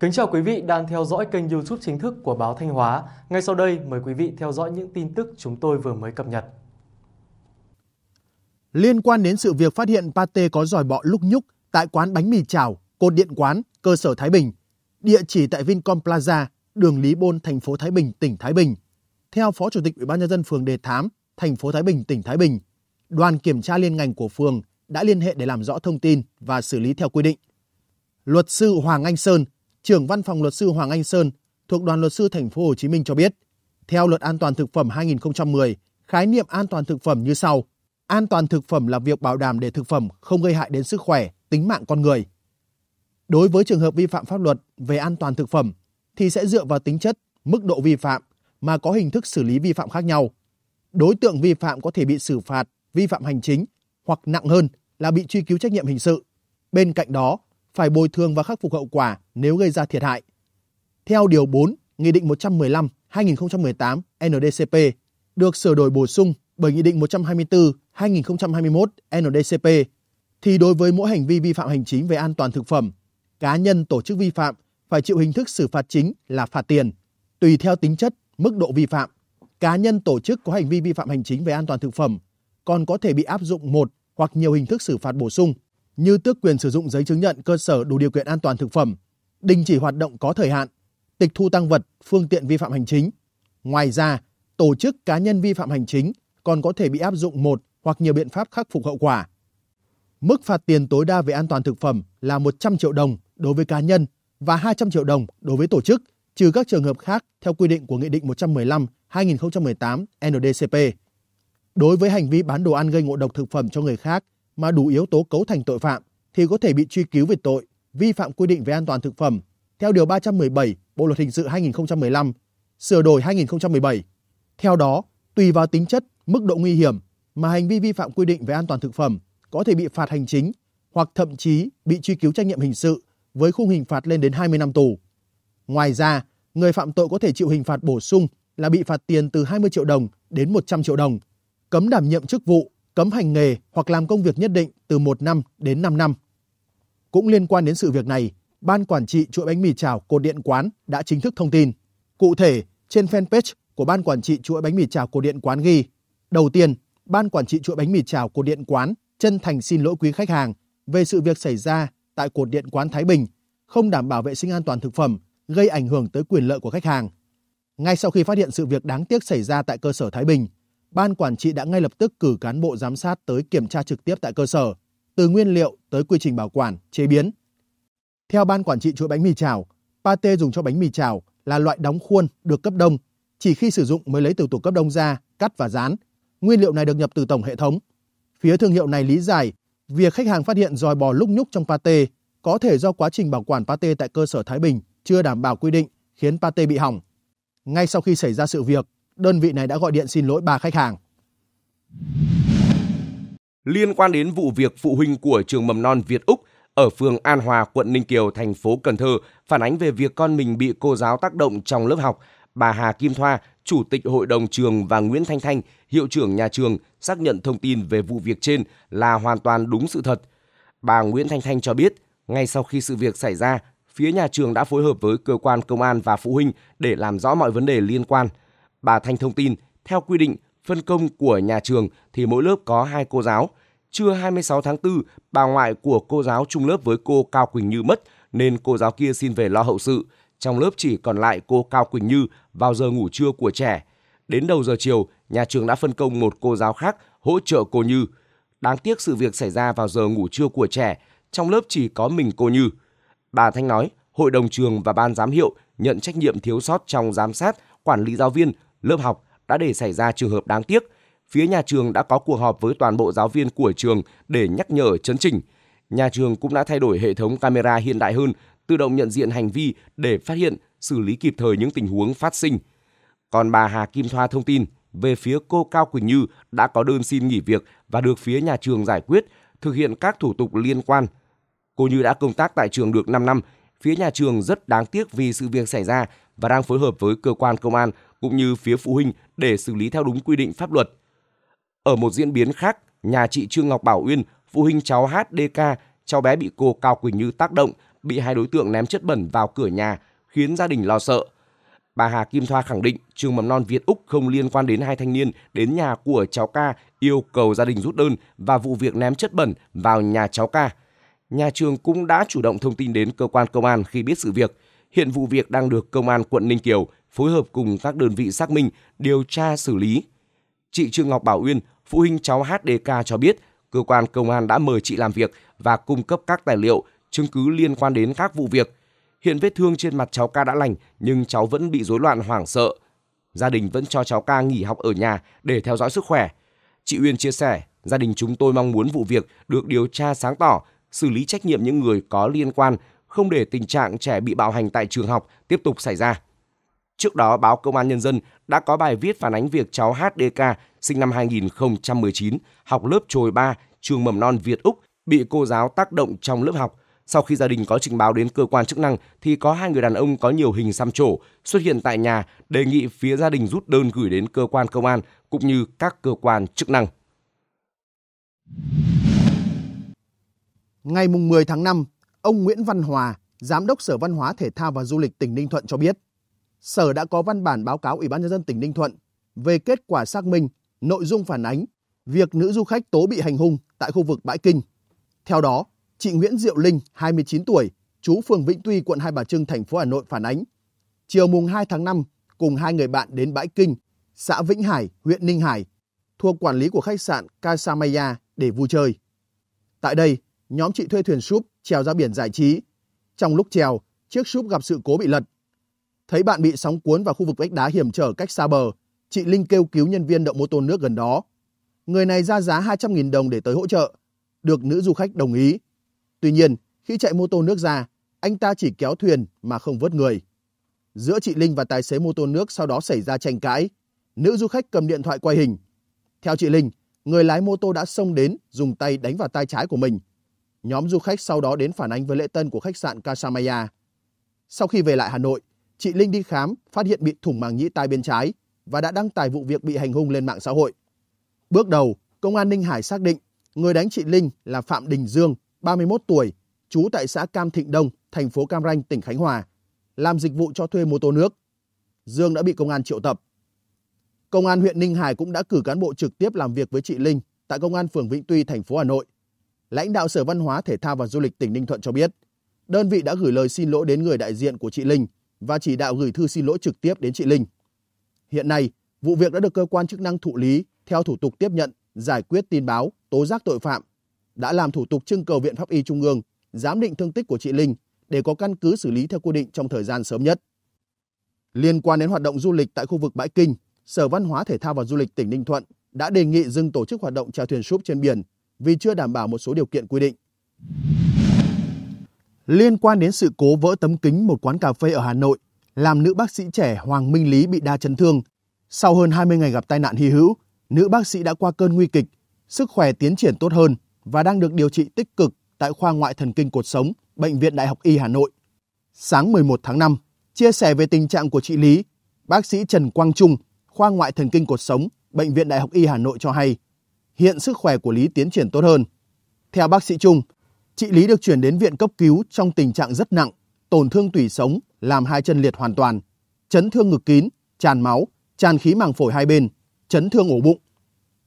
Kính chào quý vị đang theo dõi kênh YouTube chính thức của báo Thanh Hóa. Ngay sau đây mời quý vị theo dõi những tin tức chúng tôi vừa mới cập nhật. Liên quan đến sự việc phát hiện pate có giỏi bọ lúc nhúc tại quán bánh mì chảo, cột điện quán, cơ sở Thái Bình, địa chỉ tại Vincom Plaza, đường Lý Bôn, thành phố Thái Bình, tỉnh Thái Bình. Theo Phó Chủ tịch Ủy ban nhân dân phường Đề Thám, thành phố Thái Bình, tỉnh Thái Bình, đoàn kiểm tra liên ngành của phường đã liên hệ để làm rõ thông tin và xử lý theo quy định. Luật sư Hoàng Anh Sơn, trưởng văn phòng luật sư Hoàng Anh Sơn thuộc đoàn luật sư thành phố Hồ Chí Minh cho biết, theo luật an toàn thực phẩm 2010, khái niệm an toàn thực phẩm như sau: An toàn thực phẩm là việc bảo đảm để thực phẩm không gây hại đến sức khỏe, tính mạng con người. Đối với trường hợp vi phạm pháp luật về an toàn thực phẩm thì sẽ dựa vào tính chất, mức độ vi phạm mà có hình thức xử lý vi phạm khác nhau. Đối tượng vi phạm có thể bị xử phạt vi phạm hành chính hoặc nặng hơn là bị truy cứu trách nhiệm hình sự. Bên cạnh đó, phải bồi thường và khắc phục hậu quả nếu gây ra thiệt hại. Theo Điều 4 Nghị định 115-2018 NDCP được sửa đổi bổ sung bởi Nghị định 124-2021 NDCP thì đối với mỗi hành vi vi phạm hành chính về an toàn thực phẩm, cá nhân tổ chức vi phạm phải chịu hình thức xử phạt chính là phạt tiền, tùy theo tính chất, mức độ vi phạm. Cá nhân tổ chức có hành vi vi phạm hành chính về an toàn thực phẩm còn có thể bị áp dụng một hoặc nhiều hình thức xử phạt bổ sung như tước quyền sử dụng giấy chứng nhận cơ sở đủ điều kiện an toàn thực phẩm, đình chỉ hoạt động có thời hạn, tịch thu tăng vật, phương tiện vi phạm hành chính. Ngoài ra, tổ chức cá nhân vi phạm hành chính còn có thể bị áp dụng một hoặc nhiều biện pháp khắc phục hậu quả. Mức phạt tiền tối đa về an toàn thực phẩm là 100 triệu đồng đối với cá nhân và 200 triệu đồng đối với tổ chức, trừ các trường hợp khác theo quy định của Nghị định 115-2018 NDCP. Đối với hành vi bán đồ ăn gây ngộ độc thực phẩm cho người khác mà đủ yếu tố cấu thành tội phạm thì có thể bị truy cứu về tội vi phạm quy định về an toàn thực phẩm theo điều 317 Bộ luật hình sự 2015 sửa đổi 2017. Theo đó, tùy vào tính chất, mức độ nguy hiểm mà hành vi vi phạm quy định về an toàn thực phẩm có thể bị phạt hành chính hoặc thậm chí bị truy cứu trách nhiệm hình sự với khung hình phạt lên đến 20 năm tù. Ngoài ra, người phạm tội có thể chịu hình phạt bổ sung là bị phạt tiền từ 20 triệu đồng đến 100 triệu đồng, cấm đảm nhiệm chức vụ cấm hành nghề hoặc làm công việc nhất định từ 1 năm đến 5 năm. Cũng liên quan đến sự việc này, Ban Quản trị chuỗi bánh mì chảo Cột Điện Quán đã chính thức thông tin. Cụ thể, trên fanpage của Ban Quản trị chuỗi bánh mì chảo Cột Điện Quán ghi Đầu tiên, Ban Quản trị chuỗi bánh mì chảo Cột Điện Quán chân thành xin lỗi quý khách hàng về sự việc xảy ra tại Cột Điện Quán Thái Bình, không đảm bảo vệ sinh an toàn thực phẩm, gây ảnh hưởng tới quyền lợi của khách hàng. Ngay sau khi phát hiện sự việc đáng tiếc xảy ra tại cơ sở Thái Bình, ban quản trị đã ngay lập tức cử cán bộ giám sát tới kiểm tra trực tiếp tại cơ sở, từ nguyên liệu tới quy trình bảo quản, chế biến. Theo ban quản trị chuỗi bánh mì chảo, pate dùng cho bánh mì chảo là loại đóng khuôn được cấp đông, chỉ khi sử dụng mới lấy từ tủ cấp đông ra, cắt và dán. Nguyên liệu này được nhập từ tổng hệ thống. Phía thương hiệu này lý giải việc khách hàng phát hiện dòi bò lúc nhúc trong pate có thể do quá trình bảo quản pate tại cơ sở Thái Bình chưa đảm bảo quy định khiến pate bị hỏng. Ngay sau khi xảy ra sự việc, đơn vị này đã gọi điện xin lỗi bà khách hàng. Liên quan đến vụ việc phụ huynh của trường mầm non Việt Úc ở phường An Hòa, quận Ninh Kiều, thành phố Cần Thơ phản ánh về việc con mình bị cô giáo tác động trong lớp học. Bà Hà Kim Thoa, Chủ tịch Hội đồng trường và Nguyễn Thanh Thanh, Hiệu trưởng nhà trường xác nhận thông tin về vụ việc trên là hoàn toàn đúng sự thật. Bà Nguyễn Thanh Thanh cho biết, ngay sau khi sự việc xảy ra, phía nhà trường đã phối hợp với cơ quan công an và phụ huynh để làm rõ mọi vấn đề liên quan – Bà Thanh thông tin, theo quy định phân công của nhà trường thì mỗi lớp có hai cô giáo. Trưa 26 tháng 4, bà ngoại của cô giáo chung lớp với cô Cao Quỳnh Như mất nên cô giáo kia xin về lo hậu sự. Trong lớp chỉ còn lại cô Cao Quỳnh Như vào giờ ngủ trưa của trẻ. Đến đầu giờ chiều, nhà trường đã phân công một cô giáo khác hỗ trợ cô Như. Đáng tiếc sự việc xảy ra vào giờ ngủ trưa của trẻ, trong lớp chỉ có mình cô Như. Bà Thanh nói, hội đồng trường và ban giám hiệu nhận trách nhiệm thiếu sót trong giám sát, quản lý giáo viên lớp học đã để xảy ra trường hợp đáng tiếc. Phía nhà trường đã có cuộc họp với toàn bộ giáo viên của trường để nhắc nhở chấn chỉnh. Nhà trường cũng đã thay đổi hệ thống camera hiện đại hơn, tự động nhận diện hành vi để phát hiện, xử lý kịp thời những tình huống phát sinh. Còn bà Hà Kim Thoa thông tin, về phía cô Cao Quỳnh Như đã có đơn xin nghỉ việc và được phía nhà trường giải quyết, thực hiện các thủ tục liên quan. Cô Như đã công tác tại trường được 5 năm, phía nhà trường rất đáng tiếc vì sự việc xảy ra và đang phối hợp với cơ quan công an cũng như phía phụ huynh để xử lý theo đúng quy định pháp luật. Ở một diễn biến khác, nhà chị Trương Ngọc Bảo Uyên, phụ huynh cháu HDK, cháu bé bị cô Cao Quỳnh Như tác động, bị hai đối tượng ném chất bẩn vào cửa nhà, khiến gia đình lo sợ. Bà Hà Kim Thoa khẳng định trường mầm non Việt Úc không liên quan đến hai thanh niên đến nhà của cháu ca yêu cầu gia đình rút đơn và vụ việc ném chất bẩn vào nhà cháu ca. Nhà trường cũng đã chủ động thông tin đến cơ quan công an khi biết sự việc. Hiện vụ việc đang được công an quận Ninh Kiều phối hợp cùng các đơn vị xác minh, điều tra xử lý. Chị Trương Ngọc Bảo Uyên, phụ huynh cháu HDK cho biết, cơ quan công an đã mời chị làm việc và cung cấp các tài liệu, chứng cứ liên quan đến các vụ việc. Hiện vết thương trên mặt cháu ca đã lành nhưng cháu vẫn bị rối loạn hoảng sợ. Gia đình vẫn cho cháu ca nghỉ học ở nhà để theo dõi sức khỏe. Chị Uyên chia sẻ, gia đình chúng tôi mong muốn vụ việc được điều tra sáng tỏ, xử lý trách nhiệm những người có liên quan, không để tình trạng trẻ bị bạo hành tại trường học tiếp tục xảy ra. Trước đó, báo Công an Nhân dân đã có bài viết phản ánh việc cháu HDK sinh năm 2019, học lớp trồi 3, trường mầm non Việt Úc, bị cô giáo tác động trong lớp học. Sau khi gia đình có trình báo đến cơ quan chức năng thì có hai người đàn ông có nhiều hình xăm trổ xuất hiện tại nhà đề nghị phía gia đình rút đơn gửi đến cơ quan công an cũng như các cơ quan chức năng. Ngày 10 tháng 5, ông Nguyễn Văn Hòa, Giám đốc Sở Văn hóa Thể thao và Du lịch tỉnh Ninh Thuận cho biết, Sở đã có văn bản báo cáo Ủy ban nhân dân tỉnh Ninh Thuận về kết quả xác minh nội dung phản ánh việc nữ du khách tố bị hành hung tại khu vực bãi kinh. Theo đó, chị Nguyễn Diệu Linh, 29 tuổi, trú phường Vĩnh Tuy, quận Hai Bà Trưng, thành phố Hà Nội phản ánh. Chiều mùng 2 tháng 5, cùng hai người bạn đến bãi kinh, xã Vĩnh Hải, huyện Ninh Hải, thuộc quản lý của khách sạn Casamaya để vui chơi. Tại đây, nhóm chị thuê thuyền súp trèo ra biển giải trí. Trong lúc trèo, chiếc súp gặp sự cố bị lật, Thấy bạn bị sóng cuốn vào khu vực vách đá hiểm trở cách xa bờ, chị Linh kêu cứu nhân viên đậu mô tô nước gần đó. Người này ra giá 200.000 đồng để tới hỗ trợ, được nữ du khách đồng ý. Tuy nhiên, khi chạy mô tô nước ra, anh ta chỉ kéo thuyền mà không vớt người. Giữa chị Linh và tài xế mô tô nước sau đó xảy ra tranh cãi. Nữ du khách cầm điện thoại quay hình. Theo chị Linh, người lái mô tô đã xông đến dùng tay đánh vào tay trái của mình. Nhóm du khách sau đó đến phản ánh với lễ tân của khách sạn Kasamaya. Sau khi về lại Hà Nội, chị Linh đi khám phát hiện bị thủng màng nhĩ tai bên trái và đã đăng tải vụ việc bị hành hung lên mạng xã hội. Bước đầu, công an Ninh Hải xác định người đánh chị Linh là Phạm Đình Dương, 31 tuổi, trú tại xã Cam Thịnh Đông, thành phố Cam Ranh, tỉnh Khánh Hòa, làm dịch vụ cho thuê mô tô nước. Dương đã bị công an triệu tập. Công an huyện Ninh Hải cũng đã cử cán bộ trực tiếp làm việc với chị Linh tại công an phường Vĩnh Tuy, thành phố Hà Nội. Lãnh đạo Sở Văn hóa Thể thao và Du lịch tỉnh Ninh Thuận cho biết, đơn vị đã gửi lời xin lỗi đến người đại diện của chị Linh và chỉ đạo gửi thư xin lỗi trực tiếp đến chị Linh. Hiện nay, vụ việc đã được cơ quan chức năng thụ lý theo thủ tục tiếp nhận, giải quyết tin báo, tố giác tội phạm, đã làm thủ tục trưng cầu Viện Pháp y Trung ương giám định thương tích của chị Linh để có căn cứ xử lý theo quy định trong thời gian sớm nhất. Liên quan đến hoạt động du lịch tại khu vực Bãi Kinh, Sở Văn hóa Thể thao và Du lịch tỉnh Ninh Thuận đã đề nghị dừng tổ chức hoạt động chèo thuyền súp trên biển vì chưa đảm bảo một số điều kiện quy định liên quan đến sự cố vỡ tấm kính một quán cà phê ở Hà Nội, làm nữ bác sĩ trẻ Hoàng Minh Lý bị đa chấn thương. Sau hơn 20 ngày gặp tai nạn hy hữu, nữ bác sĩ đã qua cơn nguy kịch, sức khỏe tiến triển tốt hơn và đang được điều trị tích cực tại khoa ngoại thần kinh cột sống, Bệnh viện Đại học Y Hà Nội. Sáng 11 tháng 5, chia sẻ về tình trạng của chị Lý, bác sĩ Trần Quang Trung, khoa ngoại thần kinh cột sống, Bệnh viện Đại học Y Hà Nội cho hay, hiện sức khỏe của Lý tiến triển tốt hơn. Theo bác sĩ Trung, Chị Lý được chuyển đến viện cấp cứu trong tình trạng rất nặng, tổn thương tủy sống, làm hai chân liệt hoàn toàn, chấn thương ngực kín, tràn máu, tràn khí màng phổi hai bên, chấn thương ổ bụng.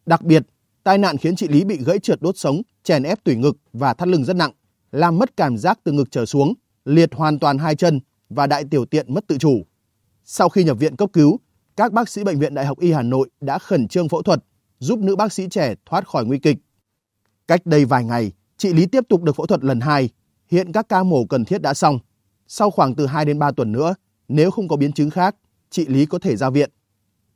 Đặc biệt, tai nạn khiến chị Lý bị gãy trượt đốt sống, chèn ép tủy ngực và thắt lưng rất nặng, làm mất cảm giác từ ngực trở xuống, liệt hoàn toàn hai chân và đại tiểu tiện mất tự chủ. Sau khi nhập viện cấp cứu, các bác sĩ bệnh viện Đại học Y Hà Nội đã khẩn trương phẫu thuật, giúp nữ bác sĩ trẻ thoát khỏi nguy kịch. Cách đây vài ngày, chị Lý tiếp tục được phẫu thuật lần 2. Hiện các ca mổ cần thiết đã xong. Sau khoảng từ 2 đến 3 tuần nữa, nếu không có biến chứng khác, chị Lý có thể ra viện.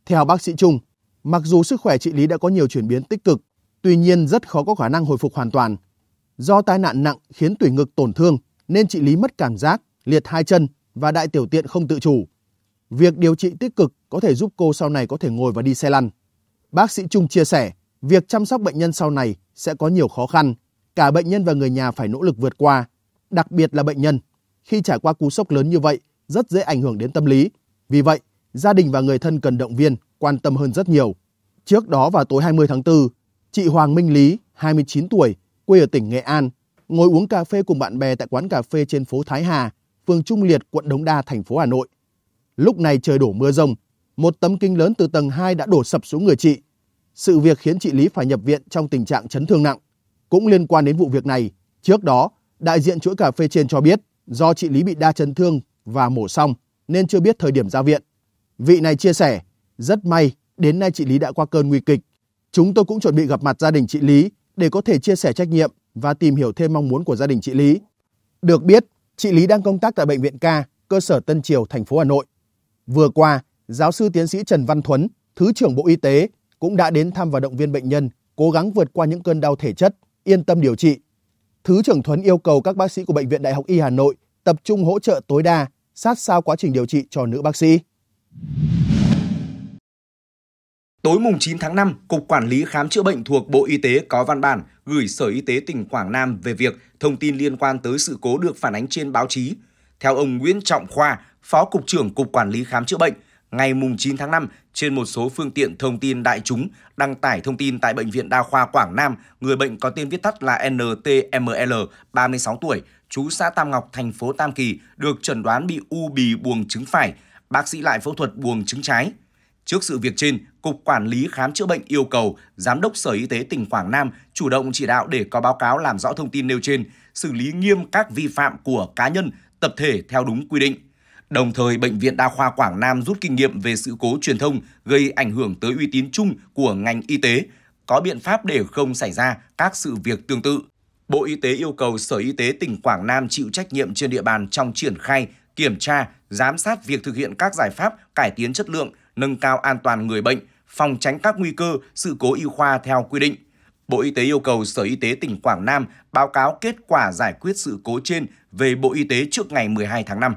Theo bác sĩ Trung, mặc dù sức khỏe chị Lý đã có nhiều chuyển biến tích cực, tuy nhiên rất khó có khả năng hồi phục hoàn toàn. Do tai nạn nặng khiến tủy ngực tổn thương nên chị Lý mất cảm giác, liệt hai chân và đại tiểu tiện không tự chủ. Việc điều trị tích cực có thể giúp cô sau này có thể ngồi và đi xe lăn. Bác sĩ Trung chia sẻ, việc chăm sóc bệnh nhân sau này sẽ có nhiều khó khăn Cả bệnh nhân và người nhà phải nỗ lực vượt qua, đặc biệt là bệnh nhân. Khi trải qua cú sốc lớn như vậy, rất dễ ảnh hưởng đến tâm lý. Vì vậy, gia đình và người thân cần động viên, quan tâm hơn rất nhiều. Trước đó vào tối 20 tháng 4, chị Hoàng Minh Lý, 29 tuổi, quê ở tỉnh Nghệ An, ngồi uống cà phê cùng bạn bè tại quán cà phê trên phố Thái Hà, phường Trung Liệt, quận Đống Đa, thành phố Hà Nội. Lúc này trời đổ mưa rông, một tấm kính lớn từ tầng 2 đã đổ sập xuống người chị. Sự việc khiến chị Lý phải nhập viện trong tình trạng chấn thương nặng cũng liên quan đến vụ việc này. Trước đó, đại diện chuỗi cà phê trên cho biết do chị Lý bị đa chấn thương và mổ xong nên chưa biết thời điểm ra viện. Vị này chia sẻ, rất may đến nay chị Lý đã qua cơn nguy kịch. Chúng tôi cũng chuẩn bị gặp mặt gia đình chị Lý để có thể chia sẻ trách nhiệm và tìm hiểu thêm mong muốn của gia đình chị Lý. Được biết, chị Lý đang công tác tại bệnh viện ca, cơ sở Tân Triều, thành phố Hà Nội. Vừa qua, giáo sư tiến sĩ Trần Văn Thuấn, Thứ trưởng Bộ Y tế cũng đã đến thăm và động viên bệnh nhân cố gắng vượt qua những cơn đau thể chất yên tâm điều trị. Thứ trưởng Thuấn yêu cầu các bác sĩ của Bệnh viện Đại học Y Hà Nội tập trung hỗ trợ tối đa, sát sao quá trình điều trị cho nữ bác sĩ. Tối mùng 9 tháng 5, Cục Quản lý Khám chữa bệnh thuộc Bộ Y tế có văn bản gửi Sở Y tế tỉnh Quảng Nam về việc thông tin liên quan tới sự cố được phản ánh trên báo chí. Theo ông Nguyễn Trọng Khoa, Phó Cục trưởng Cục Quản lý Khám chữa bệnh, ngày 9 tháng 5 trên một số phương tiện thông tin đại chúng đăng tải thông tin tại Bệnh viện Đa khoa Quảng Nam, người bệnh có tên viết tắt là NTML, 36 tuổi, chú xã Tam Ngọc, thành phố Tam Kỳ, được chẩn đoán bị u bì buồng trứng phải, bác sĩ lại phẫu thuật buồng trứng trái. Trước sự việc trên, Cục Quản lý Khám chữa bệnh yêu cầu Giám đốc Sở Y tế tỉnh Quảng Nam chủ động chỉ đạo để có báo cáo làm rõ thông tin nêu trên, xử lý nghiêm các vi phạm của cá nhân, tập thể theo đúng quy định. Đồng thời, Bệnh viện Đa khoa Quảng Nam rút kinh nghiệm về sự cố truyền thông gây ảnh hưởng tới uy tín chung của ngành y tế, có biện pháp để không xảy ra các sự việc tương tự. Bộ Y tế yêu cầu Sở Y tế tỉnh Quảng Nam chịu trách nhiệm trên địa bàn trong triển khai, kiểm tra, giám sát việc thực hiện các giải pháp cải tiến chất lượng, nâng cao an toàn người bệnh, phòng tránh các nguy cơ, sự cố y khoa theo quy định. Bộ Y tế yêu cầu Sở Y tế tỉnh Quảng Nam báo cáo kết quả giải quyết sự cố trên về Bộ Y tế trước ngày 12 tháng 5.